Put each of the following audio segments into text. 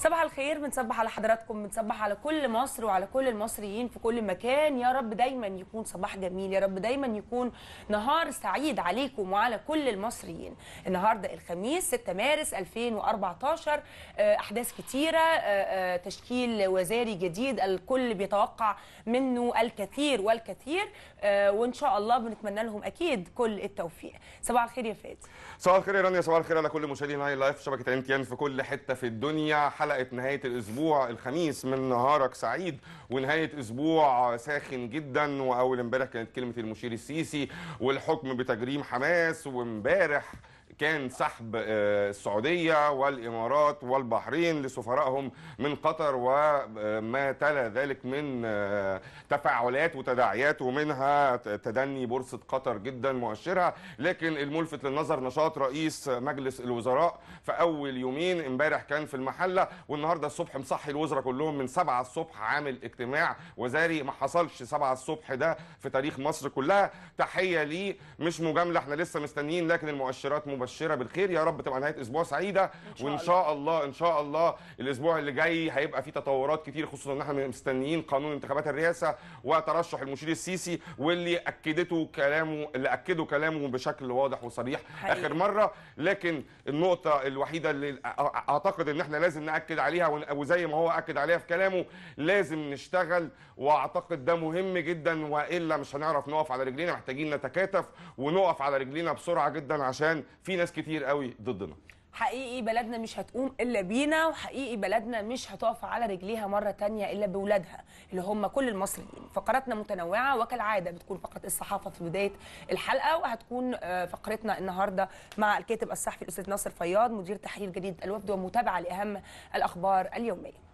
صباح الخير بنصبح على حضراتكم بنصبح على كل مصر وعلى كل المصريين في كل مكان يا رب دايما يكون صباح جميل يا رب دايما يكون نهار سعيد عليكم وعلى كل المصريين النهارده الخميس 6 مارس 2014 آه، احداث كتيره آه، آه، تشكيل وزاري جديد الكل بيتوقع منه الكثير والكثير وان شاء الله بنتمنى لهم اكيد كل التوفيق صباح الخير يا فادي صباح الخير يا رانيا صباح الخير على كل مشاهدينا هاي لايف شبكه ام تي في كل حته في الدنيا حلقه نهايه الاسبوع الخميس من نهارك سعيد ونهايه اسبوع ساخن جدا واول امبارح كانت كلمه المشير السيسي والحكم بتجريم حماس وامبارح كان سحب آه، السعودية والإمارات والبحرين لسفرائهم من قطر وما آه، تلا ذلك من آه، تفاعلات وتداعيات ومنها تدني بورصة قطر جدا مؤشرها لكن الملفت للنظر نشاط رئيس مجلس الوزراء في أول يومين امبارح كان في المحلة والنهاردة الصبح مصحي الوزراء كلهم من 7 الصبح عامل اجتماع وزاري ما حصلش 7 الصبح ده في تاريخ مصر كلها تحية ليه مش مجاملة احنا لسه مستنيين لكن المؤشرات مباشرة مبشره بالخير يا رب تبقى نهايه اسبوع سعيده إن وان شاء الله ان شاء الله الاسبوع اللي جاي هيبقى فيه تطورات كتير خصوصا ان احنا مستنيين قانون انتخابات الرئاسه وترشح المشير السيسي واللي اكدته كلامه اللي اكده كلامه بشكل واضح وصريح حقيقي. اخر مره لكن النقطه الوحيده اللي اعتقد ان احنا لازم ناكد عليها وزي ما هو اكد عليها في كلامه لازم نشتغل واعتقد ده مهم جدا والا مش هنعرف نقف على رجلينا محتاجين نتكاتف ونقف على رجلينا بسرعه جدا عشان في في ناس كتير قوي ضدنا حقيقي بلدنا مش هتقوم الا بينا وحقيقي بلدنا مش هتقف على رجليها مره تانية الا بولادها اللي هم كل المصريين فقراتنا متنوعه وكالعاده بتكون فقره الصحافه في بدايه الحلقه وهتكون آه، فقرتنا النهارده مع الكاتب الصحفي الاستاذ ناصر فياض مدير تحرير جديد الوفد ومتابعه لاهم الاخبار اليوميه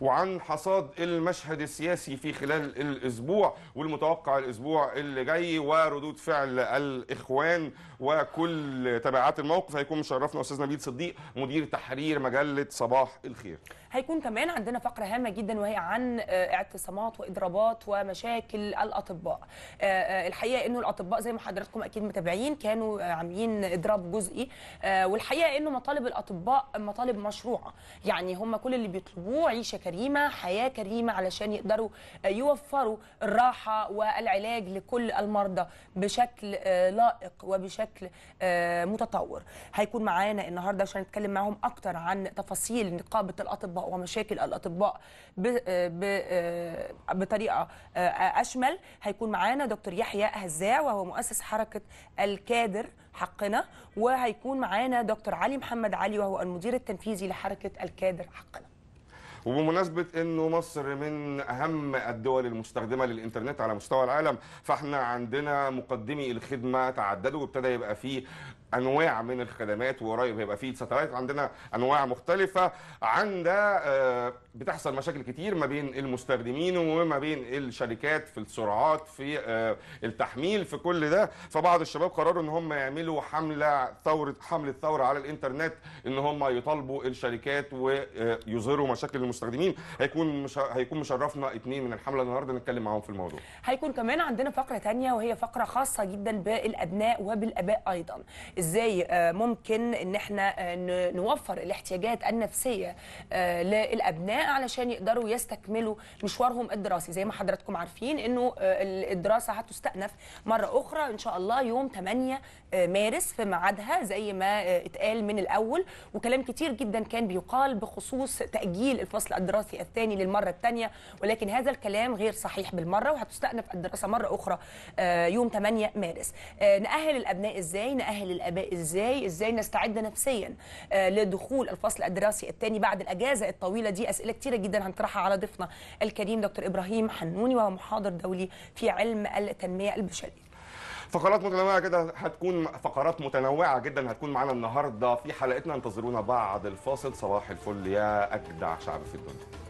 وعن حصاد المشهد السياسي في خلال الأسبوع والمتوقع الأسبوع اللي جاي وردود فعل الإخوان وكل تبعات الموقف هيكون مشرفنا أستاذ نبيل صديق مدير تحرير مجلة صباح الخير هيكون كمان عندنا فقره هامه جدا وهي عن آه، اعتصامات واضرابات ومشاكل الاطباء آه، آه، الحقيقه انه الاطباء زي ما حضراتكم اكيد متابعين كانوا عاملين اضراب جزئي والحقيقه انه مطالب الاطباء مطالب مشروعه يعني هم كل اللي بيطلبوه عيشه كريمه حياه كريمه علشان يقدروا يوفروا الراحه والعلاج لكل المرضى بشكل لائق وبشكل متطور هيكون معانا النهارده عشان نتكلم معاهم اكتر عن تفاصيل نقابه الاطباء ومشاكل الاطباء آه، بطريقه آه، اشمل هيكون معانا دكتور يحيى هزاع وهو مؤسس حركه الكادر حقنا وهيكون معانا دكتور علي محمد علي وهو المدير التنفيذي لحركه الكادر حقنا وبمناسبة أنه مصر من أهم الدول المستخدمة للإنترنت على مستوى العالم فإحنا عندنا مقدمي الخدمة تعددوا وابتدى يبقى فيه انواع من الخدمات وقريب هيبقى فيه ساتلايت عندنا انواع مختلفه عند آه، بتحصل مشاكل كتير ما بين المستخدمين وما بين الشركات في السرعات في آه، التحميل في كل ده فبعض الشباب قرروا ان هم يعملوا حمله ثوره حمله ثوره على الانترنت ان هم يطالبوا الشركات ويظهروا مشاكل المستخدمين هيكون مش هيكون مشرفنا اثنين من الحمله النهارده نتكلم معاهم في الموضوع هيكون كمان عندنا فقره ثانيه وهي فقره خاصه جدا بالابناء وبالاباء ايضا ازاي آه، ممكن ان احنا آه، نوفر الاحتياجات النفسيه آه، للابناء علشان يقدروا يستكملوا مشوارهم الدراسي زي ما حضراتكم عارفين انه الدراسه هتستأنف مره اخرى ان شاء الله يوم 8 مارس في ميعادها زي ما اتقال من الاول وكلام كتير جدا كان بيقال بخصوص تاجيل الفصل الدراسي الثاني للمره الثانيه ولكن هذا الكلام غير صحيح بالمره وهتستأنف الدراسه مره اخرى يوم 8 مارس نأهل الابناء ازاي نأهل الأبناء الاباء ازاي ازاي نستعد نفسيا آه، لدخول الفصل الدراسي الثاني بعد الاجازه الطويله دي اسئله كثيره جدا هنطرحها على ضيفنا الكريم دكتور ابراهيم حنوني وهو محاضر دولي في علم التنميه البشريه فقرات متنوعه كده هتكون فقرات متنوعه جدا هتكون معانا النهارده في حلقتنا انتظرونا بعد الفاصل صباح الفل يا اجدع شعب في الدنيا